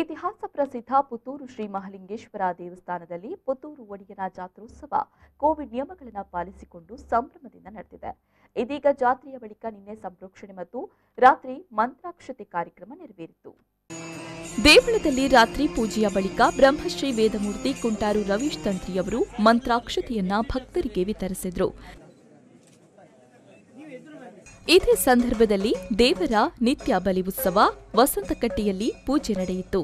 ಇತಿಹಾಸ ಪ್ರಸಿದ್ಧ ಪುತ್ತೂರು ಶ್ರೀ ಮಹಾಲಿಂಗೇಶ್ವರ ದೇವಸ್ಥಾನದಲ್ಲಿ ಪುತ್ತೂರು ಒಡಿಯನ ಜಾತ್ರೋತ್ಸವ ಕೋವಿಡ್ ನಿಯಮಗಳನ್ನು ಪಾಲಿಸಿಕೊಂಡು ಸಂಭ್ರಮದಿಂದ ನಡೆದಿದೆ ಇದೀಗ ಜಾತ್ರೆಯ ಬಳಿಕ ನಿನ್ನೆ ಸಂರಕ್ಷಣೆ ಮತ್ತು ರಾತ್ರಿ ಮಂತ್ರಾಕ್ಷತೆ ಕಾರ್ಯಕ್ರಮ ನೆರವೇರಿತು ದೇವಳದಲ್ಲಿ ರಾತ್ರಿ ಪೂಜೆಯ ಬಳಿಕ ಬ್ರಹ್ಮಶ್ರೀ ವೇದಮೂರ್ತಿ ಕುಂಟಾರು ರವೀಶ್ ತಂತ್ರಿಯವರು ಮಂತ್ರಾಕ್ಷತೆಯನ್ನ ಭಕ್ತರಿಗೆ ವಿತರಿಸಿದರು ಇದೇ ಸಂದರ್ಭದಲ್ಲಿ ದೇವರ ನಿತ್ಯ ಬಲಿ ಉತ್ಸವ ವಸಂತಕಟ್ಟೆಯಲ್ಲಿ ಪೂಜೆ ನಡೆಯಿತು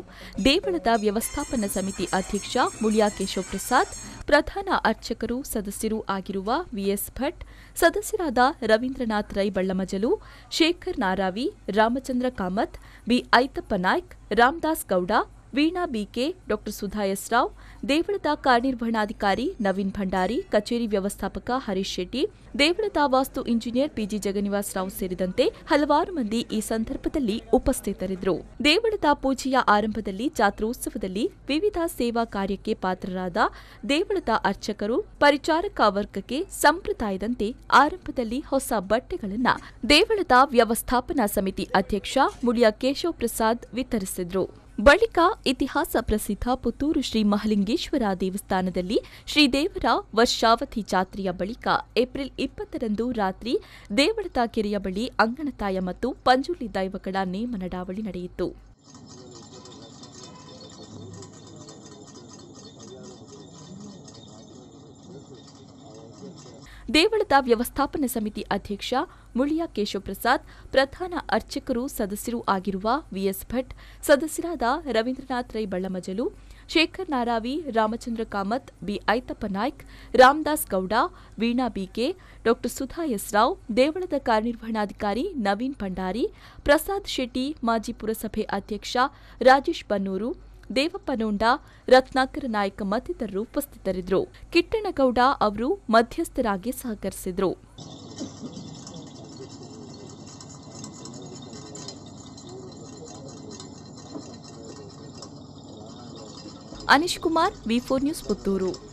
ದೇವಳದ ವ್ಯವಸ್ಥಾಪನಾ ಸಮಿತಿ ಅಧ್ಯಕ್ಷ ಮುಳಿಯಾ ಕೇಶವ ಪ್ರಸಾದ್ ಪ್ರಧಾನ ಅರ್ಚಕರು ಸದಸ್ಯರು ಆಗಿರುವ ವಿಎಸ್ ಭಟ್ ಸದಸ್ಯರಾದ Ravindranath Rai Ballamajalu Shekhar Naravi Ramachandra Kamath B Aitappa Naik Ramdas Gowda Veena B K doctor Sudha S Rao ದೇವಳದ ಕಾರ್ಯನಿರ್ವಹಣಾಧಿಕಾರಿ ನವೀನ್ ಭಂಡಾರಿ ಕಚೇರಿ ವ್ಯವಸ್ಥಾಪಕ ಹರೀಶ್ ಶೆಟ್ಟಿ ದೇವಳದ ವಾಸ್ತು ಇಂಜಿನಿಯರ್ ಪಿಜಿ ಜಗನಿವಾಸ್ ರಾವ್ ಸೇರಿದಂತೆ ಹಲವಾರು ಮಂದಿ ಈ ಸಂದರ್ಭದಲ್ಲಿ ಉಪಸ್ಥಿತರಿದ್ದರು ದೇವಳದ ಪೂಜೆಯ ಆರಂಭದಲ್ಲಿ ಜಾತ್ರೋತ್ಸವದಲ್ಲಿ ವಿವಿಧ ಸೇವಾ ಕಾರ್ಯಕ್ಕೆ ಪಾತ್ರರಾದ ದೇವಳದ ಅರ್ಚಕರು ಪರಿಚಾರಕ ವರ್ಗಕ್ಕೆ ಸಂಪ್ರದಾಯದಂತೆ ಆರಂಭದಲ್ಲಿ ಹೊಸ ಬಟ್ಟೆಗಳನ್ನು ದೇವಳದ ವ್ಯವಸ್ಥಾಪನಾ ಸಮಿತಿ ಅಧ್ಯಕ್ಷ ಮುಳಿಯ ಕೇಶವ ಪ್ರಸಾದ್ ವಿತರಿಸಿದರು ಬಳಿಕ ಇತಿಹಾಸ ಪ್ರಸಿದ್ಧ ಪುತ್ತೂರು ಶ್ರೀ ಮಹಲಿಂಗೇಶ್ವರ ದೇವಸ್ಥಾನದಲ್ಲಿ ಶ್ರೀದೇವರ ವರ್ಷಾವಧಿ ಜಾತ್ರೆಯ ಬಳಿಕ ಏಪ್ರಿಲ್ ಇಪ್ಪತ್ತರಂದು ರಾತ್ರಿ ದೇವಳದ ಕೆರೆಯ ಬಳಿ ಅಂಗಣತಾಯ ಮತ್ತು ಪಂಜುಲಿ ದೈವಗಳ ನೇಮನಡಾವಳಿ ನಡೆಯಿತು ದೇವಳದ ವ್ಯವಸ್ಥಾಪನಾ ಸಮಿತಿ ಅಧ್ಯಕ್ಷ ಮುಳಿಯ ಕೇಶವಪ್ರಸಾದ್ ಪ್ರಧಾನ ಅರ್ಚಕರು ಸದಸ್ಯರು ಆಗಿರುವ ವಿಎಸ್ ಭಟ್ ಸದಸ್ಯರಾದ ರವೀಂದ್ರನಾಥ್ ರೈ ಬಳ್ಳಮಜಲು ಶೇಖರ್ ನಾರಾವಿ ರಾಮಚಂದ್ರ ಕಾಮತ್ ಬಿ ಐತಪ್ಪ ನಾಯ್ಕ್ ರಾಮದಾಸ್ ಗೌಡ ವೀಣಾ ಬಿಕೆ ಡಾ ಸುಧಾ ಎಸ್ ರಾವ್ ದೇವಳದ ಕಾರ್ಯನಿರ್ವಹಣಾಧಿಕಾರಿ ನವೀನ್ ಭಂಡಾರಿ ಪ್ರಸಾದ್ ಶೆಟ್ಟಿ ಮಾಜಿ ಪುರಸಭೆ ಅಧ್ಯಕ್ಷ ರಾಜೇಶ್ ಬನ್ನೂರು ದೇವಪ್ಪ ರತ್ನಾಕರ ನಾಯ್ಕ ಮತ್ತಿತರರು ಉಪಸ್ಥಿತರಿದ್ದರು ಕಿಟ್ಟಣಗೌಡ ಅವರು ಮಧ್ಯಸ್ಥರಾಗಿ ಸಹಕರಿಸಿದರು ಅನೀಶ್ ಕುಮಾರ್ ವಿ ನ್ಯೂಸ್ ಪುತ್ತೂರು